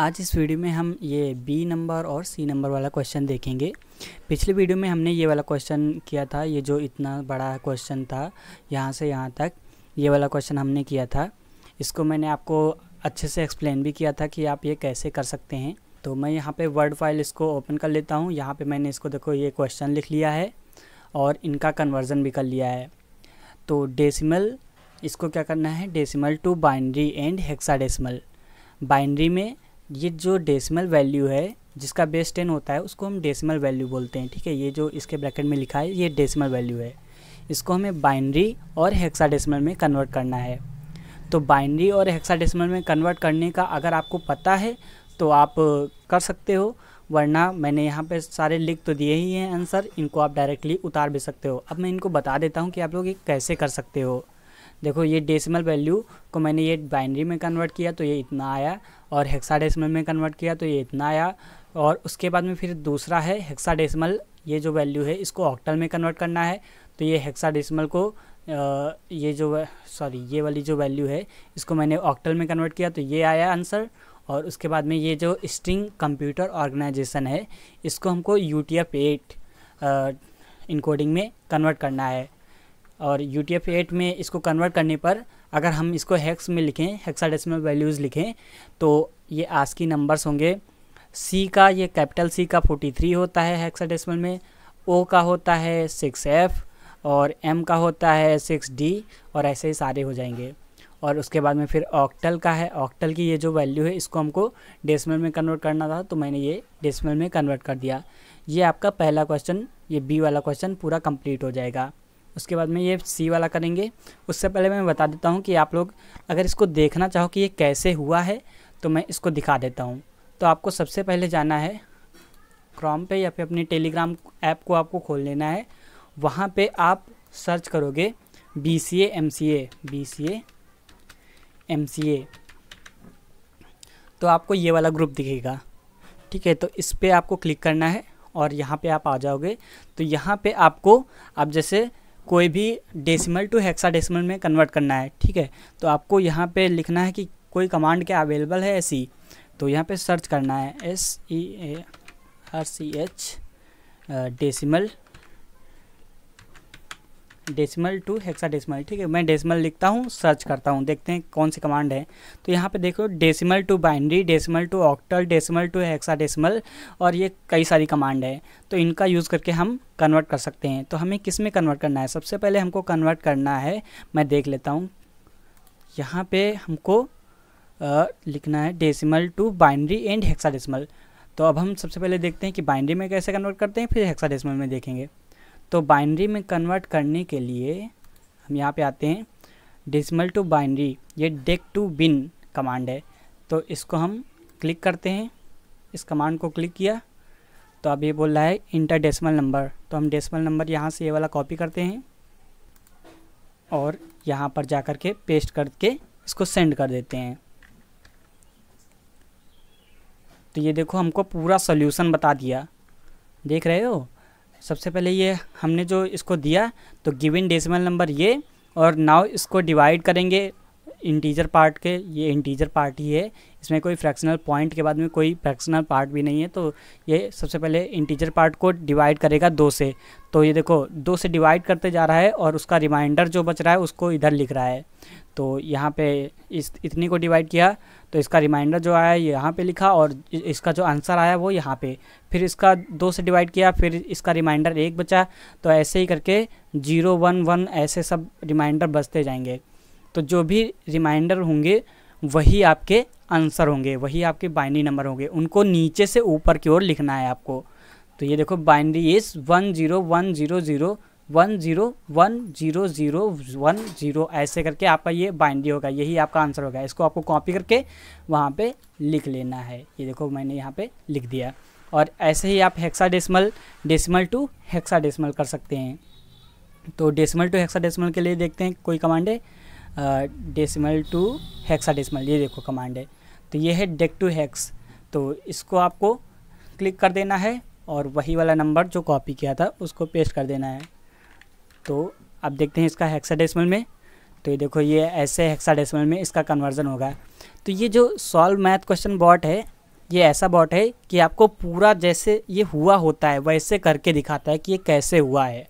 आज इस वीडियो में हम ये बी नंबर और सी नंबर वाला क्वेश्चन देखेंगे पिछले वीडियो में हमने ये वाला क्वेश्चन किया था ये जो इतना बड़ा क्वेश्चन था यहाँ से यहाँ तक ये वाला क्वेश्चन हमने किया था इसको मैंने आपको अच्छे से एक्सप्लेन भी किया था कि आप ये कैसे कर सकते हैं तो मैं यहाँ पर वर्ड फाइल इसको ओपन कर लेता हूँ यहाँ पर मैंने इसको देखो ये क्वेश्चन लिख लिया है और इनका कन्वर्जन भी कर लिया है तो डेसिमल इसको क्या करना है decimal to binary and hexadecimal binary में ये जो डेसिमल वैल्यू है जिसका बेस टेन होता है उसको हम डेसिमल वैल्यू बोलते हैं ठीक है ये जो इसके ब्रैकेट में लिखा है ये डेसिमल वैल्यू है इसको हमें बाइनरी और हेक्साडेसिमल में कन्वर्ट करना है तो बाइनरी और हेक्साडेसिमल में कन्वर्ट करने का अगर आपको पता है तो आप कर सकते हो वरना मैंने यहाँ पे सारे लिख तो दिए ही हैं आंसर इनको आप डायरेक्टली उतार भी सकते हो अब मैं इनको बता देता हूँ कि आप लोग ये कैसे कर सकते हो देखो ये डेसिमल वैल्यू को मैंने ये बाइनरी में कन्वर्ट किया तो ये इतना आया और हेक्सा डेसिमल में कन्वर्ट किया तो ये इतना आया और उसके बाद में फिर दूसरा है हेक्सा डेसिमल ये जो वैल्यू है इसको ऑक्टल में कन्वर्ट करना है तो ये हेक्सा डेसिमल को ये जो सॉरी ये वाली जो वैल्यू है इसको मैंने ऑक्टल में कन्वर्ट किया तो ये आया आंसर और उसके बाद में ये जो स्ट्रिंग कंप्यूटर ऑर्गेनाइजेशन है इसको हमको U T F eight encoding में कन्वर्ट करना है और यू टी एफ एट में इसको कन्वर्ट करने पर अगर हम इसको हैक्स में लिखें हेक्साडेसिमल वैल्यूज़ लिखें तो ये की नंबर्स होंगे सी का ये कैपिटल सी का 43 थ्री होता है हेक्साडेसिमल में ओ का होता है सिक्स एफ़ और एम का होता है सिक्स डी और ऐसे ही सारे हो जाएंगे और उसके बाद में फिर ऑक्टल का है ऑक्टल की ये जो वैल्यू है इसको हमको डेसिमल में कन्वर्ट करना था तो मैंने ये डेसिमल में कन्वर्ट कर दिया ये आपका पहला क्वेश्चन ये बी वाला क्वेश्चन पूरा कंप्लीट हो जाएगा उसके बाद में ये सी वाला करेंगे उससे पहले मैं बता देता हूँ कि आप लोग अगर इसको देखना चाहो कि ये कैसे हुआ है तो मैं इसको दिखा देता हूँ तो आपको सबसे पहले जाना है क्रॉम पे या फिर अपने टेलीग्राम ऐप को आपको खोल लेना है वहाँ पे आप सर्च करोगे B C M C A B C A M C A तो आपको ये वाला ग्रुप दिखेगा ठीक है तो इस पर आपको क्लिक करना है और यहाँ पे आप आ जाओगे तो यहाँ पे आपको आप जैसे कोई भी डेसिमल टू डेसिमल में कन्वर्ट करना है ठीक है तो आपको यहाँ पे लिखना है कि कोई कमांड क्या अवेलेबल है ऐसी e. तो यहाँ पे सर्च करना है S E A R C H decimal decimal to hexadecimal ठीक है मैं डेसिमल लिखता हूँ सर्च करता हूँ देखते हैं कौन सी कमांड है तो यहाँ पे देखो decimal to binary decimal to octal decimal to decimal और ये कई सारी कमांड है तो इनका यूज़ करके हम कन्वर्ट कर सकते हैं तो हमें किस में कन्वर्ट करना है सबसे पहले हमको कन्वर्ट करना है मैं देख लेता हूँ यहाँ पर हमको आ, लिखना है decimal to binary and hexadecimal तो अब हम सबसे पहले देखते हैं कि बाइंड्री में कैसे कन्वर्ट करते हैं फिर हेक्साडेसिमल में देखेंगे तो बाइनरी में कन्वर्ट करने के लिए हम यहाँ पे आते हैं डिसमल टू बाइनरी ये डेक टू बिन कमांड है तो इसको हम क्लिक करते हैं इस कमांड को क्लिक किया तो अब ये बोल रहा है इंटर डेसिमल नंबर तो हम डेसिमल नंबर यहाँ से ये वाला कॉपी करते हैं और यहाँ पर जा कर के पेस्ट करके इसको सेंड कर देते हैं तो ये देखो हमको पूरा सोल्यूसन बता दिया देख रहे हो सबसे पहले ये हमने जो इसको दिया तो गिविन डेसिमल नंबर ये और नाव इसको डिवाइड करेंगे इंटीजर पार्ट के ये इंटीजर पार्ट ही है इसमें कोई फ्रैक्शनल पॉइंट के बाद में कोई फ्रैक्शनल पार्ट भी नहीं है तो ये सबसे पहले इंटीजर पार्ट को डिवाइड करेगा दो से तो ये देखो दो से डिवाइड करते जा रहा है और उसका रिमाइंडर जो बच रहा है उसको इधर लिख रहा है तो यहाँ पे इस इतनी को डिवाइड किया तो इसका रिमाइंडर जो आया यहाँ पे लिखा और इसका जो आंसर आया वो यहाँ पे फिर इसका दो से डिवाइड किया फिर इसका रिमाइंडर एक बचा तो ऐसे ही करके जीरो वन वन ऐसे सब रिमाइंडर बचते जाएंगे तो जो भी रिमाइंडर होंगे वही आपके आंसर होंगे वही आपके बाइनरी नंबर होंगे उनको नीचे से ऊपर की ओर लिखना है आपको तो ये देखो binary is one zero one zero zero one zero one zero zero one zero ऐसे करके आपका ये बाइंडी होगा यही आपका आंसर होगा इसको आपको कॉपी करके वहाँ पे लिख लेना है ये देखो मैंने यहाँ पे लिख दिया और ऐसे ही आप हेक्सा डेसिमल टू डेसिमल कर सकते हैं तो डेसिमल टू हेक्सा डेसिमल के लिए देखते हैं कोई कमांड है डेसिमल टू हेक्सा डेसिमल ये देखो कमांड है तो ये है डेक टू हेक्स तो इसको आपको क्लिक कर देना है और वही वाला नंबर जो कॉपी किया था उसको पेस्ट कर देना है तो अब देखते हैं इसका हेक्साडेसिमल में तो ये देखो ये ऐसे हेक्साडेसिमल में इसका कन्वर्जन होगा तो ये जो सॉल्व मैथ क्वेश्चन बॉट है ये ऐसा बॉट है कि आपको पूरा जैसे ये हुआ होता है वैसे करके दिखाता है कि ये कैसे हुआ है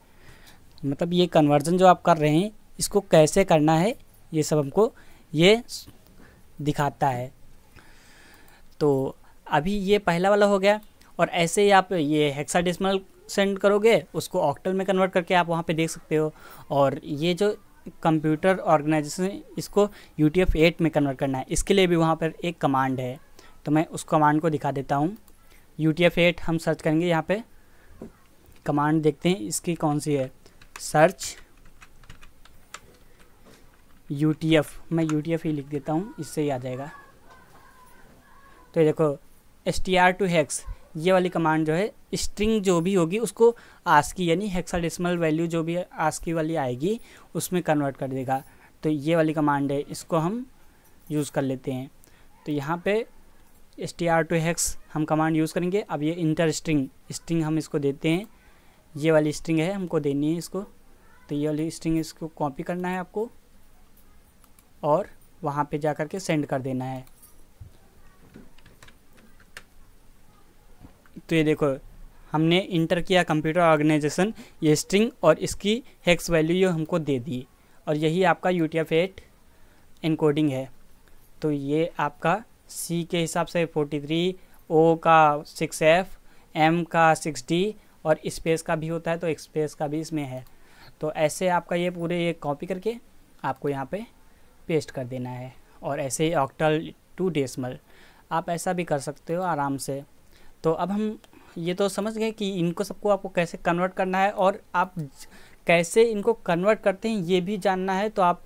मतलब ये कन्वर्जन जो आप कर रहे हैं इसको कैसे करना है ये सब हमको ये दिखाता है तो अभी ये पहला वाला हो गया और ऐसे ही आप ये हेक्साडेसिमल सेंड करोगे उसको ऑक्टल में कन्वर्ट करके आप वहाँ पे देख सकते हो और ये जो कंप्यूटर ऑर्गेनाइजेशन इसको यू टी एफ एट में कन्वर्ट करना है इसके लिए भी वहाँ पर एक कमांड है तो मैं उस कमांड को दिखा देता हूँ यू टी एफ एट हम सर्च करेंगे यहाँ पे कमांड देखते हैं इसकी कौन सी है सर्च यू टी एफ मैं यू टी एफ ही लिख देता हूँ इससे ही आ जाएगा तो ये देखो S T R to hex ये वाली कमांड जो है स्ट्रिंग जो भी होगी उसको आस्की यानी हेक्साडेसिमल वैल्यू जो भी आस्की वाली आएगी उसमें कन्वर्ट कर देगा तो ये वाली कमांड है इसको हम यूज़ कर लेते हैं तो यहाँ पे S T R to hex हम कमांड यूज़ करेंगे अब ये इंटर स्ट्रिंग स्ट्रिंग हम इसको देते हैं ये वाली स्ट्रिंग है हमको देनी है इसको तो ये वाली स्ट्रिंग इसको कॉपी करना है आपको और वहाँ पे जा कर के सेंड कर देना है तो ये देखो हमने इंटर किया कंप्यूटर ऑर्गेनाइजेशन ये स्ट्रिंग और इसकी हेक्स वैल्यू ये हमको दे दी और यही आपका U T encoding eight encoding है तो ये आपका सी के हिसाब से फोर्टी थ्री ओ का सिक्स एफ एम का सिक्स डी और स्पेस का भी होता है तो स्पेस का भी इसमें है तो ऐसे आपका ये पूरे ये कॉपी करके आपको यहाँ पे पेस्ट कर देना है और ऐसे ही ऑक्टल टू डेसमल आप ऐसा भी कर सकते हो आराम से तो अब हम ये तो समझ गए कि इनको सबको आपको कैसे कन्वर्ट करना है और आप कैसे इनको कन्वर्ट करते हैं ये भी जानना है तो आप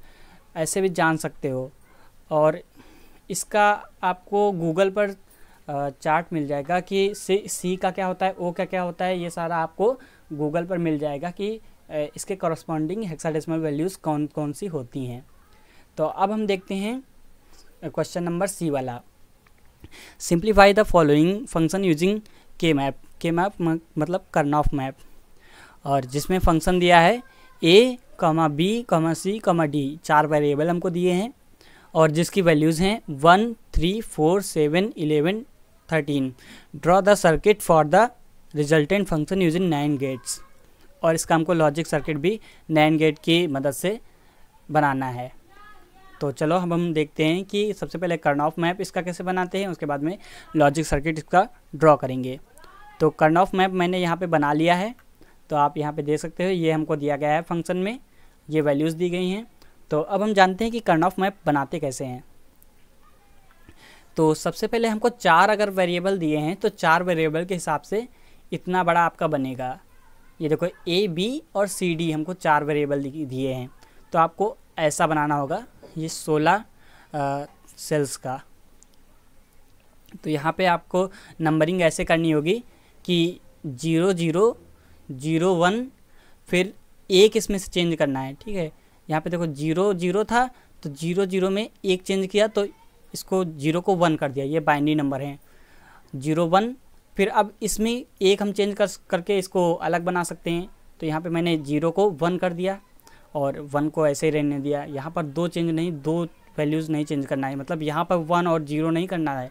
ऐसे भी जान सकते हो और इसका आपको गूगल पर चार्ट मिल जाएगा कि सी सी का क्या होता है ओ का क्या होता है ये सारा आपको गूगल पर मिल जाएगा कि इसके कॉरस्पॉन्डिंग हेक्साडेसिमल वैल्यूज़ कौन कौन सी होती हैं तो अब हम देखते हैं क्वेश्चन नंबर सी वाला simplify the following function using K map K map मतलब कर्न ऑफ मैप और जिसमें फंक्शन दिया है ए कमा बी कमा सी कमा डी चार वेरिएबल हमको दिए हैं और जिसकी वैल्यूज़ हैं one three four seven eleven thirteen draw the circuit for the resultant function using NAND gates और इसका हमको लॉजिक सर्किट भी नाइन गेट की मदद से बनाना है तो चलो हम हम देखते हैं कि सबसे पहले कर्न ऑफ मैप इसका कैसे बनाते हैं उसके बाद में लॉजिक सर्किट इसका ड्रॉ करेंगे तो कर्न ऑफ मैप मैंने यहाँ पे बना लिया है तो आप यहाँ पे देख सकते हो ये हमको दिया गया है फंक्शन में ये वैल्यूज़ दी गई हैं तो अब हम जानते हैं कि कर्न ऑफ मैप बनाते कैसे हैं तो सबसे पहले हमको चार अगर वेरिएबल दिए हैं तो चार वेरिएबल के हिसाब से इतना बड़ा आपका बनेगा ये देखो ए बी और सी डी हमको चार वेरिएबल दिए हैं तो आपको ऐसा बनाना होगा ये सोलह सेल्स का तो यहाँ पे आपको नंबरिंग ऐसे करनी होगी कि जीरो जीरो जीरो वन फिर एक इसमें से चेंज करना है ठीक है यहाँ पे देखो जीरो जीरो था तो जीरो जीरो में एक चेंज किया तो इसको जीरो को वन कर दिया ये बाइनरी नंबर है जीरो वन फिर अब इसमें एक हम चेंज कर करके इसको अलग बना सकते हैं तो यहाँ पे मैंने जीरो को वन कर दिया और वन को ऐसे ही रहने दिया यहाँ पर दो चेंज नहीं दो वैल्यूज़ नहीं चेंज करना है मतलब यहाँ पर वन और जीरो नहीं करना है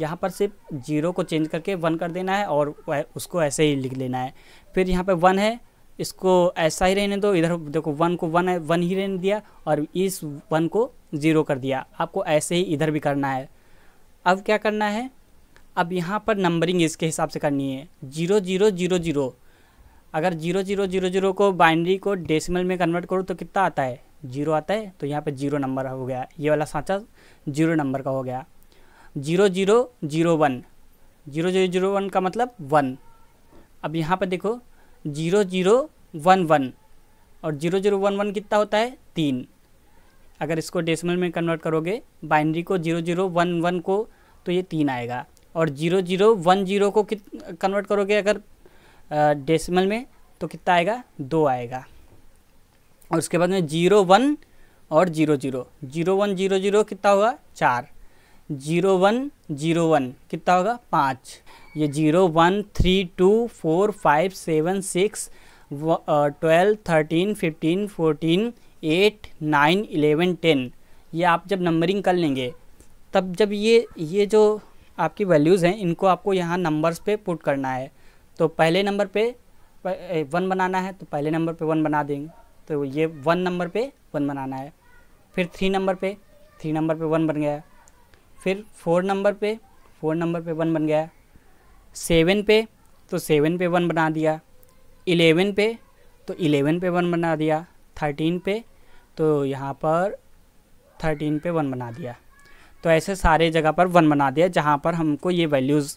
यहाँ पर सिर्फ जीरो को चेंज करके वन कर देना है और उसको ऐसे ही लिख लेना है फिर यहाँ पर वन है इसको ऐसा ही रहने दो इधर देखो वन को वन है वन ही रहने दिया और इस वन को ज़ीरो कर दिया आपको ऐसे ही इधर भी करना है अब क्या करना है अब यहाँ पर नंबरिंग इसके हिसाब से करनी है जीरो जीरो जीरो जीरो अगर जीरो जीरो जीरो जीरो को बाइनरी को डेसिमल में कन्वर्ट करो तो कितना आता है जीरो आता है तो यहाँ पे जीरो नंबर हो गया ये वाला सांचा जीरो नंबर का हो गया zero zero zero one zero zero zero one का मतलब वन अब यहाँ पर देखो जीरो जीरो वन वन और जीरो जीरो वन वन कितना होता है तीन अगर इसको डेसिमल में कन्वर्ट करोगे बाइनरी को जीरो जीरो वन वन को तो ये तीन आएगा और जीरो जीरो वन जीरो को कित कन्वर्ट करोगे अगर डेसिमल में तो कितना आएगा दो आएगा और उसके बाद में जीरो वन और zero zero zero one zero zero कितना होगा चार जीरो वन जीरो वन कितना होगा पाँच ये zero one three two four five seven six twelve thirteen fifteen fourteen eight nine eleven ten ये आप जब नंबरिंग कर लेंगे तब जब ये ये जो आपकी वैल्यूज़ हैं इनको आपको यहाँ नंबर्स पे पुट करना है तो पहले नंबर पे वन बनाना है तो पहले नंबर पे वन बना देंगे तो ये वन नंबर पे वन बनाना है फिर थ्री नंबर पे थ्री नंबर पे वन बन गया फिर फोर नंबर पे फोर नंबर पे वन बन गया सेवन पे तो सेवन पे वन बना दिया इलेवन पे तो इलेवन पे वन बना दिया थर्टीन पे तो यहाँ पर थर्टीन पे वन बना दिया तो ऐसे सारे जगह पर वन बना दिया जहाँ पर हमको ये वैल्यूज़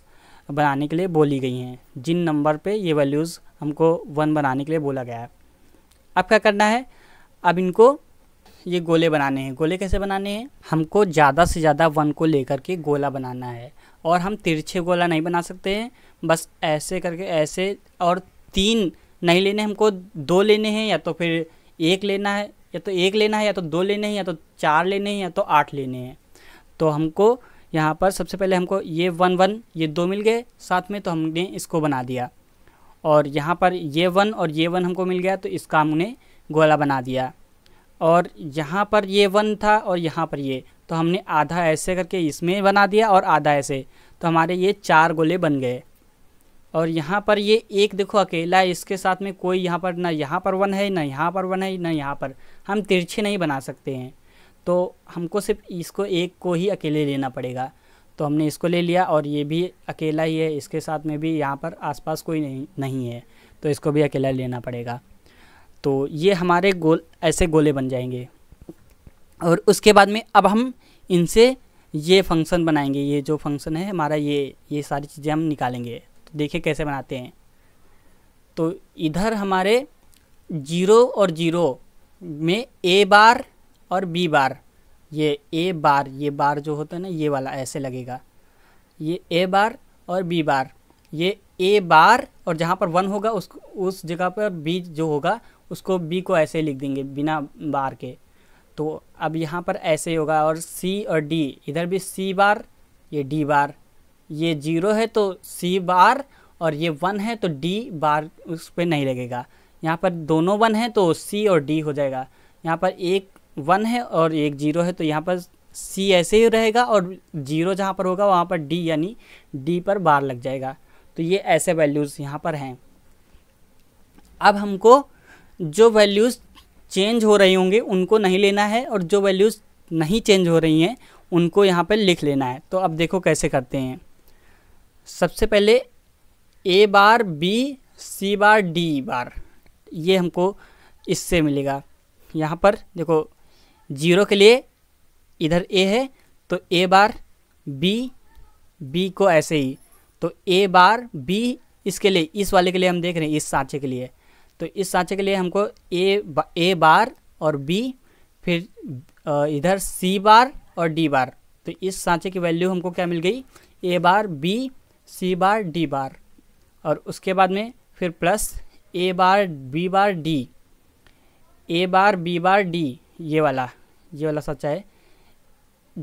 बनाने के लिए बोली गई हैं जिन नंबर पे ये वैल्यूज़ हमको वन बनाने के लिए बोला गया है अब क्या करना है अब इनको ये गोले बनाने हैं गोले कैसे बनाने हैं हमको ज़्यादा से ज़्यादा वन को लेकर के गोला बनाना है और हम तिरछे गोला नहीं बना सकते हैं बस ऐसे करके ऐसे और तीन नहीं लेने हमको दो लेने हैं या तो फिर एक लेना है या तो एक लेना है या तो दो लेने हैं या तो चार लेने हैं या तो आठ लेने हैं तो हमको यहाँ पर सबसे पहले हमको ये वन वन ये दो मिल गए साथ में तो हमने इसको बना दिया और यहाँ पर ये वन और ये वन हमको मिल गया तो इसका हमने गोला बना दिया और यहाँ पर ये वन था और यहाँ पर ये तो हमने आधा ऐसे करके इसमें बना दिया और आधा ऐसे तो हमारे ये चार गोले बन गए और यहाँ पर ये एक देखो अकेला इसके साथ में कोई यहाँ पर ना यहाँ पर वन है ना यहाँ पर वन है ना यहाँ पर हम तिरछे नहीं बना सकते हैं तो हमको सिर्फ इसको एक को ही अकेले लेना पड़ेगा तो हमने इसको ले लिया और ये भी अकेला ही है इसके साथ में भी यहाँ पर आसपास कोई नहीं नहीं है तो इसको भी अकेला लेना पड़ेगा तो ये हमारे गोल ऐसे गोले बन जाएंगे और उसके बाद में अब हम इनसे ये फंक्शन बनाएंगे ये जो फंक्शन है हमारा ये ये सारी चीज़ें हम निकालेंगे तो देखिए कैसे बनाते हैं तो इधर हमारे जीरो और जीरो में ए बार और बी बार ये ए बार ये बार जो होता है ना ये वाला ऐसे लगेगा ये ए बार और बी बार ये ए बार और जहाँ पर वन होगा उस उस जगह पर बी जो होगा उसको बी को ऐसे लिख देंगे बिना बार के तो अब यहाँ पर ऐसे ही होगा और सी और डी इधर भी सी बार ये डी बार ये जीरो है तो सी बार और ये वन है तो डी बार उस पर नहीं लगेगा यहाँ पर दोनों वन है तो सी और डी हो जाएगा यहाँ पर एक वन है और एक जीरो है तो यहाँ पर सी ऐसे ही रहेगा और जीरो जहाँ पर होगा वहाँ पर डी यानी डी पर बार लग जाएगा तो ये ऐसे वैल्यूज़ यहाँ पर हैं अब हमको जो वैल्यूज़ चेंज हो रही होंगे उनको नहीं लेना है और जो वैल्यूज़ नहीं चेंज हो रही हैं उनको यहाँ पर लिख लेना है तो अब देखो कैसे करते हैं सबसे पहले ए बार बी सी बार डी बार ये हमको इससे मिलेगा यहाँ पर देखो जीरो के लिए इधर ए है तो ए बार बी बी को ऐसे ही तो ए बार बी इसके लिए इस वाले के लिए हम देख रहे हैं इस साँचे के लिए तो इस साँचे के लिए हमको ए ए बार और बी फिर इधर सी बार और डी बार तो इस साँचे की वैल्यू हमको क्या मिल गई ए बार बी सी बार डी बार और उसके बाद में फिर plus A bar B bar D A bar B bar D ये वाला ये वाला सच्चा है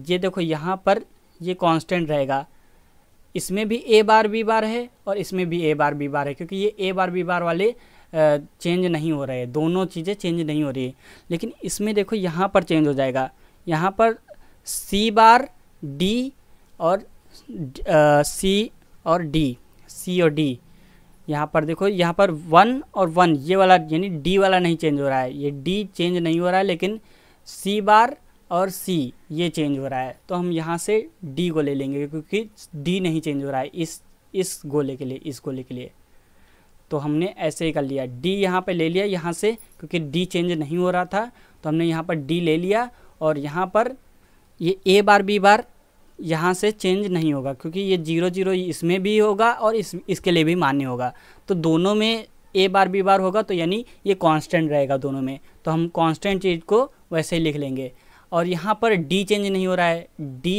ये देखो यहाँ पर ये कांस्टेंट रहेगा इसमें भी ए बार बी बार है और इसमें भी ए बार बी बार है क्योंकि ये ए बार बी बार वाले चेंज नहीं हो रहे दोनों चीज़ें चेंज नहीं हो रही है लेकिन इसमें देखो यहाँ पर चेंज हो जाएगा यहाँ पर सी बार डी और सी और डी सी और डी यहाँ पर देखो यहाँ पर वन और वन ये वाला यानी डी वाला नहीं चेंज हो रहा है ये डी चेंज नहीं हो रहा है लेकिन सी बार और सी ये चेंज हो रहा है तो हम यहाँ से डी को ले लेंगे क्योंकि डी नहीं चेंज हो रहा है इस इस गोले के लिए इस गोले के लिए तो हमने ऐसे ही कर लिया डी यहाँ पर ले लिया यहाँ से क्योंकि डी चेंज नहीं हो रहा था तो हमने यहाँ पर डी ले लिया और यहाँ पर ये ए बार बी बार यहाँ से चेंज नहीं होगा क्योंकि ये जीरो जीरो इसमें भी होगा और इस इसके लिए भी मान्य होगा तो दोनों में ए बार बी बार होगा तो यानी ये कांस्टेंट रहेगा दोनों में तो हम कांस्टेंट चीज़ को वैसे ही लिख लेंगे और यहाँ पर डी चेंज नहीं हो रहा है डी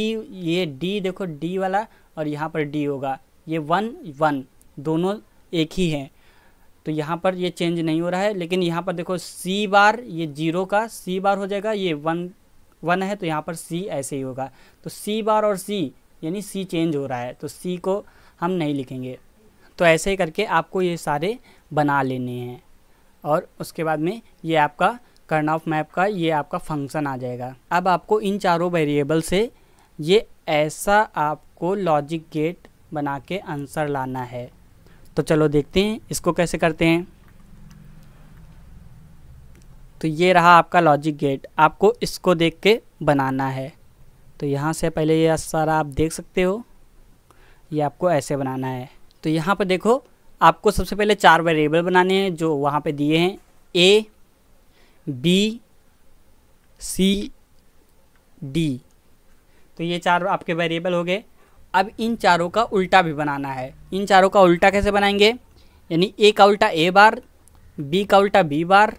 ये डी देखो डी वाला और यहाँ पर डी होगा ये वन वन दोनों एक ही हैं तो यहाँ पर ये चेंज नहीं हो रहा है लेकिन यहाँ पर देखो सी बार ये जीरो का सी बार हो जाएगा ये वन वन है तो यहाँ पर सी ऐसे ही होगा तो सी बार और सी यानी सी चेंज हो रहा है तो सी को हम नहीं लिखेंगे तो ऐसे ही करके आपको ये सारे बना लेने हैं और उसके बाद में ये आपका कर्न ऑफ मैप का ये आपका फंक्शन आ जाएगा अब आपको इन चारों वेरिएबल से ये ऐसा आपको लॉजिक गेट बना के आंसर लाना है तो चलो देखते हैं इसको कैसे करते हैं तो ये रहा आपका लॉजिक गेट आपको इसको देख के बनाना है तो यहाँ से पहले ये सारा आप देख सकते हो ये आपको ऐसे बनाना है तो यहाँ पर देखो आपको सबसे पहले चार वेरिएबल बनाने हैं जो वहाँ पे दिए हैं ए बी सी डी तो ये चार आपके वेरिएबल हो गए अब इन चारों का उल्टा भी बनाना है इन चारों का उल्टा कैसे बनाएंगे यानी ए का उल्टा ए बार बी का उल्टा बी बार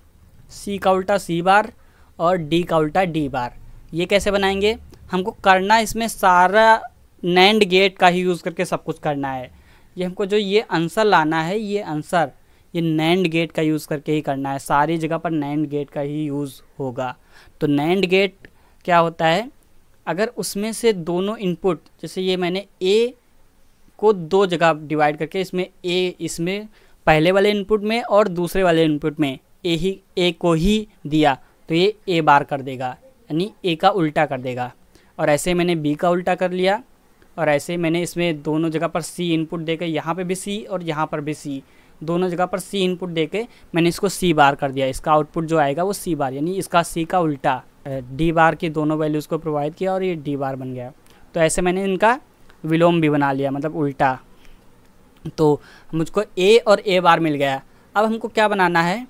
सी का उल्टा सी बार और डी का उल्टा डी बार ये कैसे बनाएंगे हमको करना इसमें सारा नैंड गेट का ही यूज़ करके सब कुछ करना है ये हमको जो ये आंसर लाना है ये आंसर ये नैंड गेट का यूज़ करके ही करना है सारी जगह पर नैंड गेट का ही यूज़ होगा तो नैंड गेट क्या होता है अगर उसमें से दोनों इनपुट जैसे ये मैंने ए को दो जगह डिवाइड करके इसमें ए इसमें पहले वाले इनपुट में और दूसरे वाले इनपुट में ए ही ए को ही दिया तो ये ए बार कर देगा यानी ए का उल्टा कर देगा और ऐसे मैंने बी का उल्टा कर लिया और ऐसे मैंने इसमें दोनों जगह पर सी इनपुट दे के यहाँ पर भी सी और यहाँ पर भी सी दोनों जगह पर सी इनपुट दे के मैंने इसको सी बार कर दिया इसका आउटपुट जो आएगा वो सी बार यानी इसका सी का उल्टा डी बार की दोनों वैल्यूज़ को प्रोवाइड किया और ये डी बार बन गया तो ऐसे मैंने इनका विलोम भी बना लिया मतलब उल्टा तो मुझको ए और ए बार मिल गया अब हमको क्या बनाना है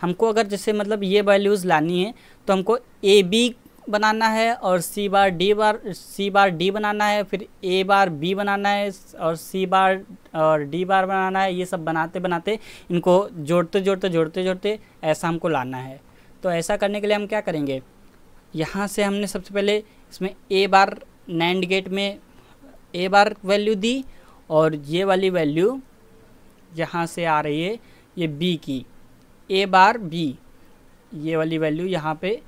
हमको अगर जैसे मतलब ये वैल्यूज़ लानी है तो हमको ए बी बनाना है और सी बार डी बार सी बार डी बनाना है फिर ए बार बी बनाना है और सी बार और डी बार बनाना है ये सब बनाते बनाते इनको जोड़ते जोड़ते जोड़ते जोड़ते ऐसा हमको लाना है तो ऐसा करने के लिए हम क्या करेंगे यहाँ से हमने सबसे पहले इसमें ए बार नैंड गेट में ए बार वैल्यू दी और ये वाली वैल्यू यहाँ से आ रही है ये बी की ए बार बी ये वाली वैल्यू यहाँ पे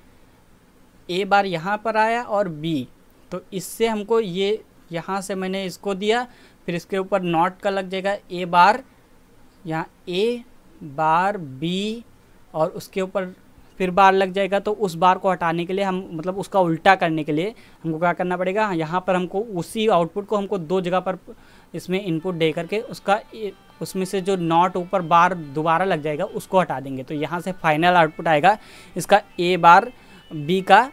ए बार यहाँ पर आया और बी तो इससे हमको ये यहाँ से मैंने इसको दिया फिर इसके ऊपर नॉट का लग जाएगा ए बार यहाँ ए बार बी और उसके ऊपर फिर बार लग जाएगा तो उस बार को हटाने के लिए हम मतलब उसका उल्टा करने के लिए हमको क्या करना पड़ेगा यहाँ पर हमको उसी आउटपुट को हमको दो जगह पर इसमें इनपुट दे करके उसका उसमें से जो नॉट ऊपर बार दोबारा लग जाएगा उसको हटा देंगे तो यहाँ से फाइनल आउटपुट आएगा इसका ए बार बी का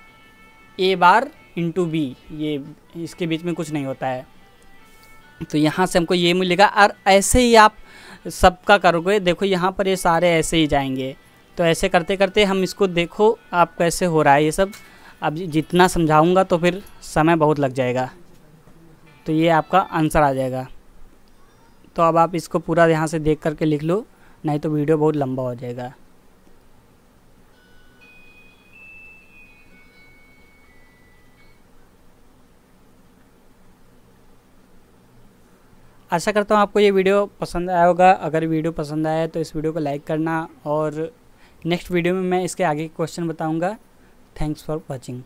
ए बार इंटू बी ये इसके बीच में कुछ नहीं होता है तो यहाँ से हमको ये मिलेगा और ऐसे ही आप सबका करोगे देखो यहाँ पर ये सारे ऐसे ही जाएंगे तो ऐसे करते करते हम इसको देखो आप कैसे हो रहा है ये सब अब जितना समझाऊंगा तो फिर समय बहुत लग जाएगा तो ये आपका आंसर आ जाएगा तो अब आप इसको पूरा यहाँ से देख करके लिख लो नहीं तो वीडियो बहुत लंबा हो जाएगा आशा करता हूँ आपको ये वीडियो पसंद आया होगा अगर वीडियो पसंद आया तो इस वीडियो को लाइक करना और नेक्स्ट वीडियो में मैं इसके आगे क्वेश्चन बताऊँगा थैंक्स फॉर वॉचिंग